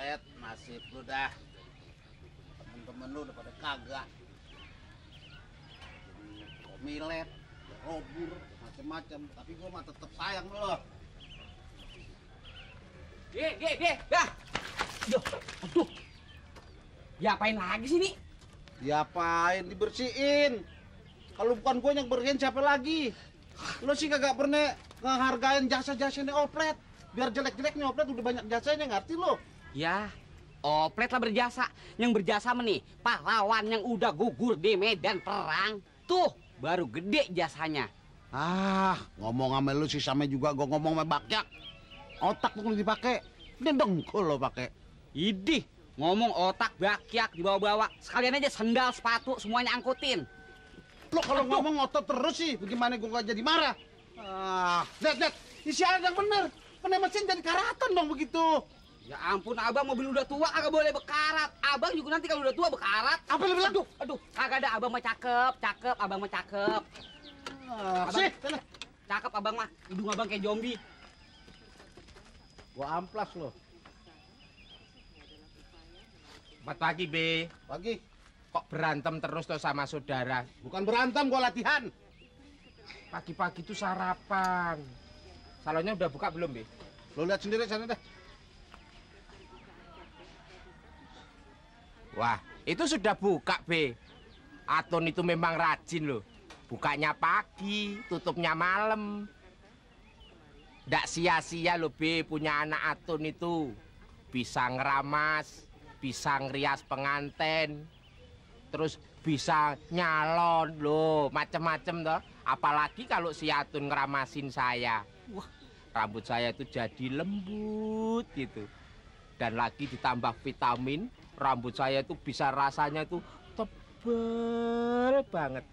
komplit nasib lu dah temen-temen lu udah pada kagak komilet robur ya macem-macem tapi gua mah tetep sayang lu Ge, ge, ge, dah. Duh, aduh. Diapain lagi sih nih Diapain? Dibersihin. Kalau bukan gue yang bersihin siapa lagi? Lo sih kagak pernah ngehargain jasa-jasa ini oplet. Biar jelek-jeleknya nyoplet udah banyak jasanya ngerti lo. Ya, oplet oh, lah berjasa. Yang berjasa meni, pahlawan yang udah gugur di medan perang. Tuh, baru gede jasanya. Ah, ngomong sama lu sih sama juga gue ngomong sama bakyak. Otak lu dipakai, dia dengkul lo pakai. Idih, ngomong otak bakyak dibawa-bawa. Sekalian aja sendal, sepatu, semuanya angkutin. Lo kalau ngomong otot terus sih, bagaimana gue gak jadi marah? Ah, lihat, lihat, isi ada yang bener. mesin jadi karatan dong begitu. Ya ampun, abang mobil udah tua agak boleh bekarat. Abang juga nanti kalau udah tua bekarat. Apa lu bilang? Aduh, aduh, kagak ada abang mah cakep, cakep, abang mah cakep. Sih, ah, cakep abang mah, hidung abang kayak zombie. Gua amplas loh. Empat pagi, B. Pagi. Kok berantem terus tuh sama saudara? Bukan berantem, gua latihan. Pagi-pagi tuh sarapan. Salonnya udah buka belum, B? Lo lihat sendiri sana deh. Wah, itu sudah buka, Be. Aton itu memang rajin loh. Bukanya pagi, tutupnya malam. Ndak sia-sia loh, Be, punya anak Aton itu. Bisa ngeramas, bisa ngerias penganten. Terus bisa nyalon loh, macem-macem toh. Apalagi kalau si Atun ngeramasin saya. Wah, rambut saya itu jadi lembut gitu. Dan lagi ditambah vitamin, rambut saya itu bisa rasanya itu tebel banget.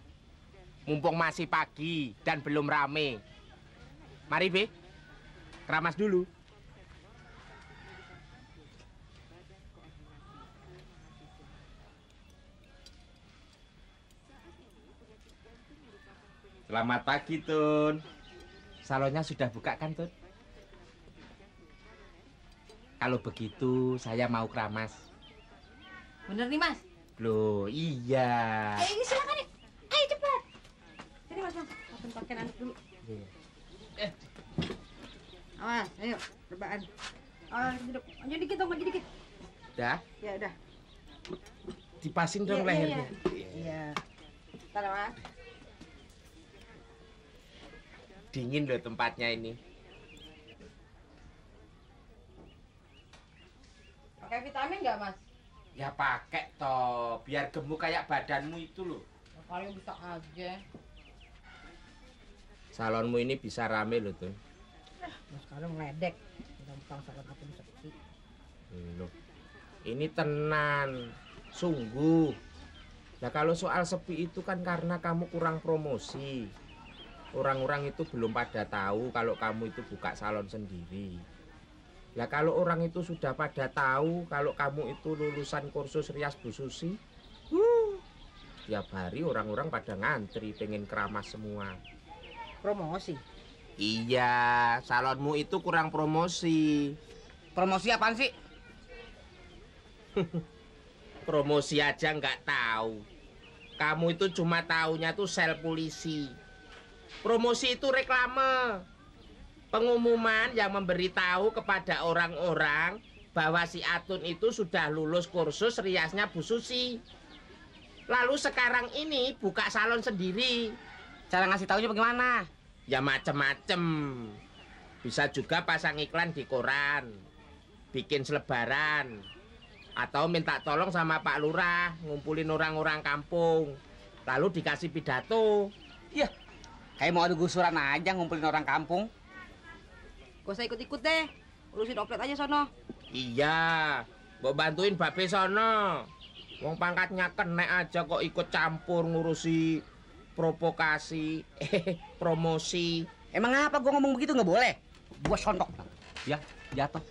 Mumpung masih pagi dan belum rame. Mari, Be. Keramas dulu. Selamat pagi, Tun. Salonnya sudah buka kan, Tun? Kalau begitu, saya mau keramas. Bener nih mas? Loh iya. Eh ini silakan nih. Ayo cepat. Sini mas mas. Aku pakai anak dulu. Iya. Eh. Awas, ayo cobaan. Oh, duduk. Maju dikit dong, maju dikit. Dah? Ya udah. Dipasin dong iya, iya, lehernya. Iya. iya. Bentar, ya. Mas. Dingin loh tempatnya ini. Pakai vitamin nggak, Mas? Ya pakai toh, biar gemuk kayak badanmu itu loh. Ya, paling bisa aja. Salonmu ini bisa rame loh tuh. Mas sekarang ngeledek, gampang salon aku sepi. Hmm, loh, ini tenan, sungguh. Nah kalau soal sepi itu kan karena kamu kurang promosi. Orang-orang itu belum pada tahu kalau kamu itu buka salon sendiri. Lah kalau orang itu sudah pada tahu kalau kamu itu lulusan kursus rias Bu Susi, uh, tiap hari orang-orang pada ngantri pengen keramas semua. Promosi? Iya, salonmu itu kurang promosi. Promosi apaan sih? promosi aja nggak tahu. Kamu itu cuma taunya tuh sel polisi. Promosi itu reklame pengumuman yang memberitahu kepada orang-orang bahwa si Atun itu sudah lulus kursus riasnya Bu Susi. Lalu sekarang ini buka salon sendiri. Cara ngasih tahunya bagaimana? Ya macem-macem. Bisa juga pasang iklan di koran, bikin selebaran, atau minta tolong sama Pak Lurah ngumpulin orang-orang kampung, lalu dikasih pidato. Iya, kayak mau ada gusuran aja ngumpulin orang kampung. Gak usah ikut-ikut deh. Urusin oplet aja sono. Iya. gue bantuin babe sono. Wong pangkatnya kena aja kok ikut campur ngurusi provokasi, eh, promosi. Emang apa gue ngomong begitu nggak boleh? gue sontok. Ya, jatuh.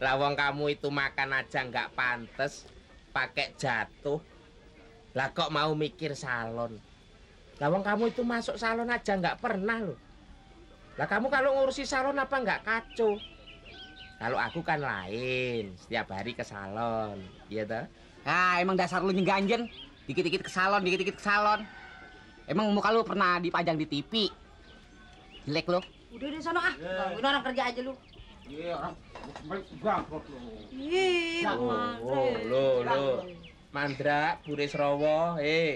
Lawang kamu itu makan aja nggak pantas, pakai jatuh. Lah kok mau mikir salon? Lawang kamu itu masuk salon aja nggak pernah loh. Lah kamu kalau ngurusi salon apa nggak kacau? Kalau aku kan lain, setiap hari ke salon, iya toh? Ah, emang dasar lu nyengganjen, Dikit-dikit ke salon, dikit-dikit ke salon. Emang muka lu pernah dipajang di TV? Jelek lu? Udah deh, sono ah. Yeah. Ini orang kerja aja lu. Iya, orang bangkrut lu. Iya, lu, nah, nah, lu, Mandra, Burisrowo, eh. Hey.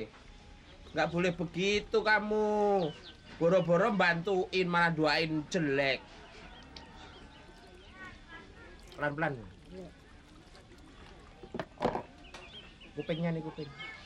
Nggak boleh begitu kamu boro-boro bantuin malah doain jelek pelan-pelan kupingnya nih kuping